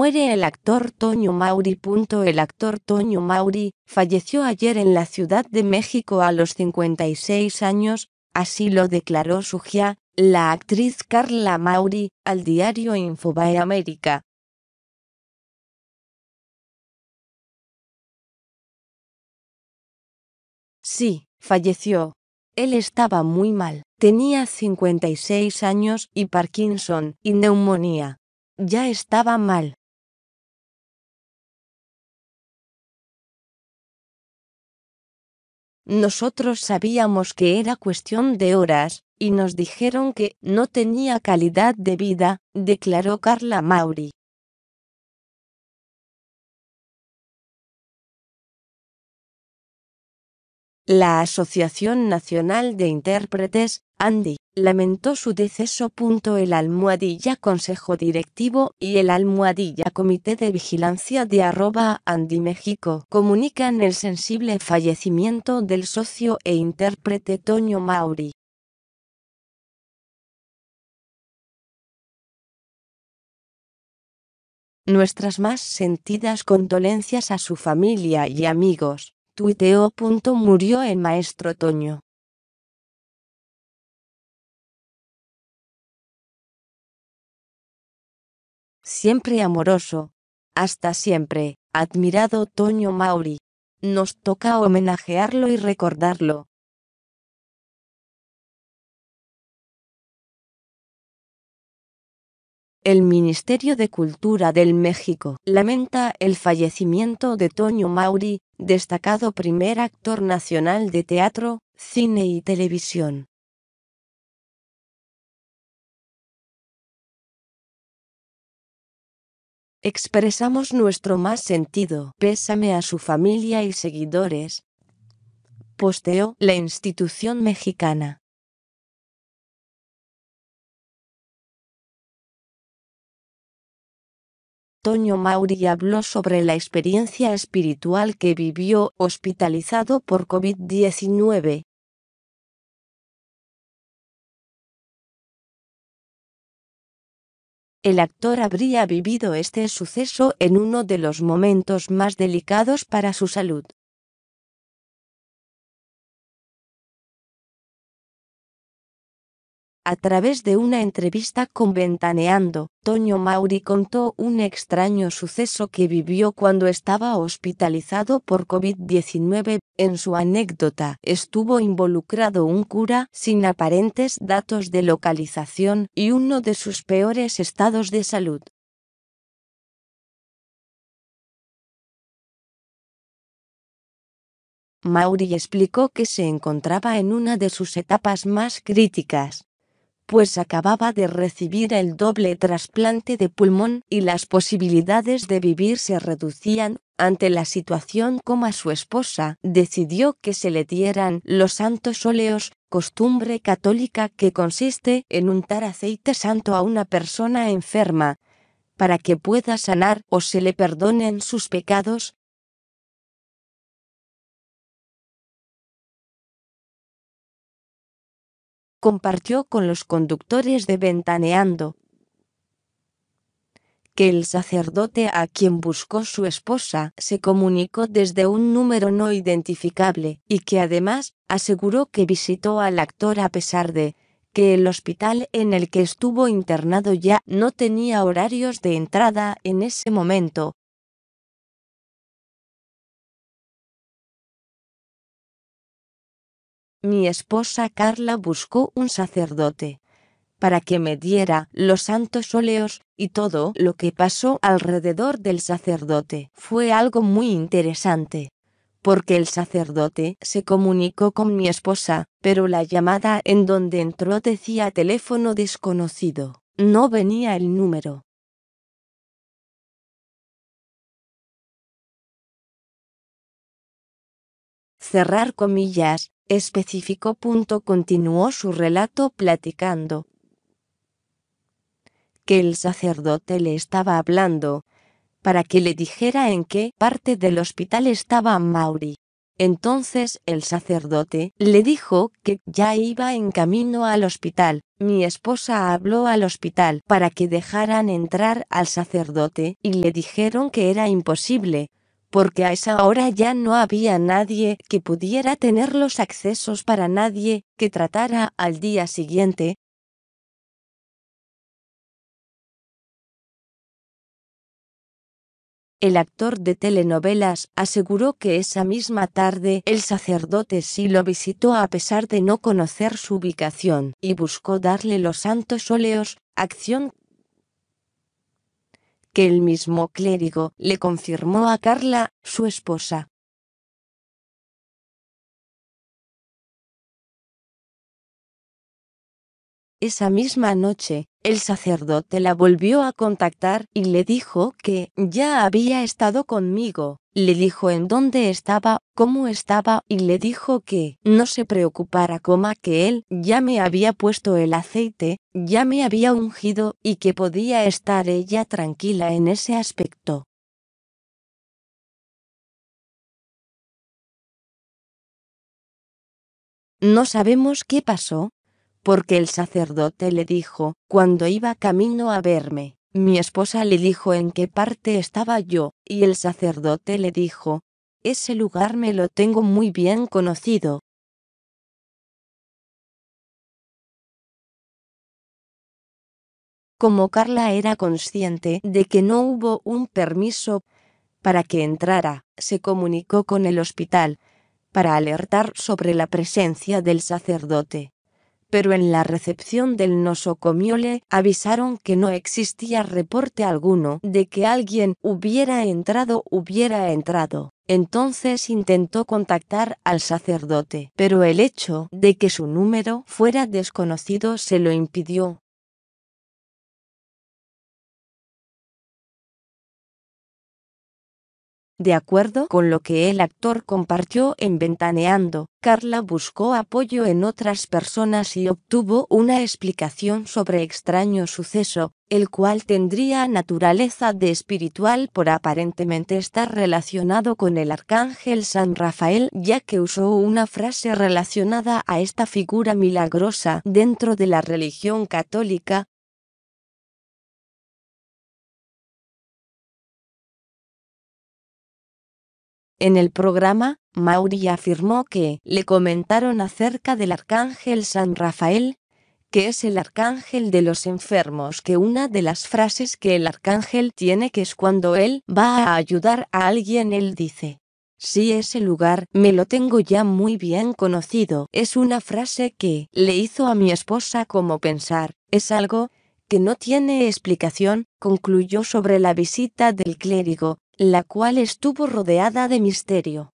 Muere el actor Toño Mauri. El actor Toño Mauri falleció ayer en la Ciudad de México a los 56 años, así lo declaró su hija, la actriz Carla Mauri, al diario Infobae América. Sí, falleció. Él estaba muy mal. Tenía 56 años y Parkinson y neumonía. Ya estaba mal. Nosotros sabíamos que era cuestión de horas, y nos dijeron que no tenía calidad de vida, declaró Carla Mauri. La Asociación Nacional de Intérpretes, Andy lamentó su deceso. El almohadilla Consejo Directivo y el almohadilla Comité de Vigilancia de arroba comunican el sensible fallecimiento del socio e intérprete Toño Mauri. Nuestras más sentidas condolencias a su familia y amigos. Tuiteo. Murió el maestro Toño. siempre amoroso, hasta siempre, admirado Toño Mauri. Nos toca homenajearlo y recordarlo. El Ministerio de Cultura del México lamenta el fallecimiento de Toño Mauri, destacado primer actor nacional de teatro, cine y televisión. Expresamos nuestro más sentido pésame a su familia y seguidores. Posteó la institución mexicana. Toño Mauri habló sobre la experiencia espiritual que vivió hospitalizado por COVID-19. el actor habría vivido este suceso en uno de los momentos más delicados para su salud. A través de una entrevista con Ventaneando, Toño Mauri contó un extraño suceso que vivió cuando estaba hospitalizado por COVID-19. En su anécdota estuvo involucrado un cura sin aparentes datos de localización y uno de sus peores estados de salud. Mauri explicó que se encontraba en una de sus etapas más críticas, pues acababa de recibir el doble trasplante de pulmón y las posibilidades de vivir se reducían. Ante la situación como a su esposa, decidió que se le dieran los santos óleos, costumbre católica que consiste en untar aceite santo a una persona enferma, para que pueda sanar o se le perdonen sus pecados, compartió con los conductores de Ventaneando que el sacerdote a quien buscó su esposa se comunicó desde un número no identificable y que además aseguró que visitó al actor a pesar de que el hospital en el que estuvo internado ya no tenía horarios de entrada en ese momento mi esposa Carla buscó un sacerdote para que me diera los santos óleos y todo lo que pasó alrededor del sacerdote. Fue algo muy interesante, porque el sacerdote se comunicó con mi esposa, pero la llamada en donde entró decía teléfono desconocido. No venía el número. Cerrar comillas, específico. Punto continuó su relato platicando que el sacerdote le estaba hablando para que le dijera en qué parte del hospital estaba Mauri. Entonces el sacerdote le dijo que ya iba en camino al hospital. Mi esposa habló al hospital para que dejaran entrar al sacerdote y le dijeron que era imposible, porque a esa hora ya no había nadie que pudiera tener los accesos para nadie que tratara al día siguiente. El actor de telenovelas aseguró que esa misma tarde el sacerdote sí lo visitó a pesar de no conocer su ubicación y buscó darle los santos óleos, acción que el mismo clérigo le confirmó a Carla, su esposa. Esa misma noche, el sacerdote la volvió a contactar y le dijo que ya había estado conmigo, le dijo en dónde estaba, cómo estaba y le dijo que no se preocupara coma que él ya me había puesto el aceite, ya me había ungido y que podía estar ella tranquila en ese aspecto. No sabemos qué pasó, porque el sacerdote le dijo, cuando iba camino a verme, mi esposa le dijo en qué parte estaba yo, y el sacerdote le dijo, ese lugar me lo tengo muy bien conocido. Como Carla era consciente de que no hubo un permiso para que entrara, se comunicó con el hospital, para alertar sobre la presencia del sacerdote pero en la recepción del nosocomiole avisaron que no existía reporte alguno de que alguien hubiera entrado hubiera entrado. Entonces intentó contactar al sacerdote, pero el hecho de que su número fuera desconocido se lo impidió. De acuerdo con lo que el actor compartió en Ventaneando, Carla buscó apoyo en otras personas y obtuvo una explicación sobre extraño suceso, el cual tendría naturaleza de espiritual por aparentemente estar relacionado con el arcángel San Rafael, ya que usó una frase relacionada a esta figura milagrosa dentro de la religión católica, En el programa, Mauri afirmó que le comentaron acerca del arcángel San Rafael, que es el arcángel de los enfermos, que una de las frases que el arcángel tiene que es cuando él va a ayudar a alguien, él dice, si ese lugar me lo tengo ya muy bien conocido. Es una frase que le hizo a mi esposa como pensar. Es algo que no tiene explicación, concluyó sobre la visita del clérigo, la cual estuvo rodeada de misterio.